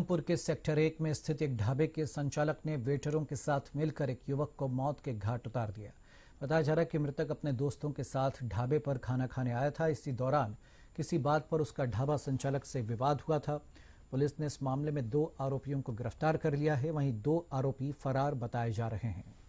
रामपुर के सेक्टर एक में स्थित एक ढाबे के संचालक ने वेटरों के साथ मिलकर एक युवक को मौत के घाट उतार दिया बताया जा रहा है कि मृतक अपने दोस्तों के साथ ढाबे पर खाना खाने आया था इसी दौरान किसी बात पर उसका ढाबा संचालक से विवाद हुआ था पुलिस ने इस मामले में दो आरोपियों को गिरफ्तार कर लिया है वहीं दो आरोपी फरार बताए जा रहे हैं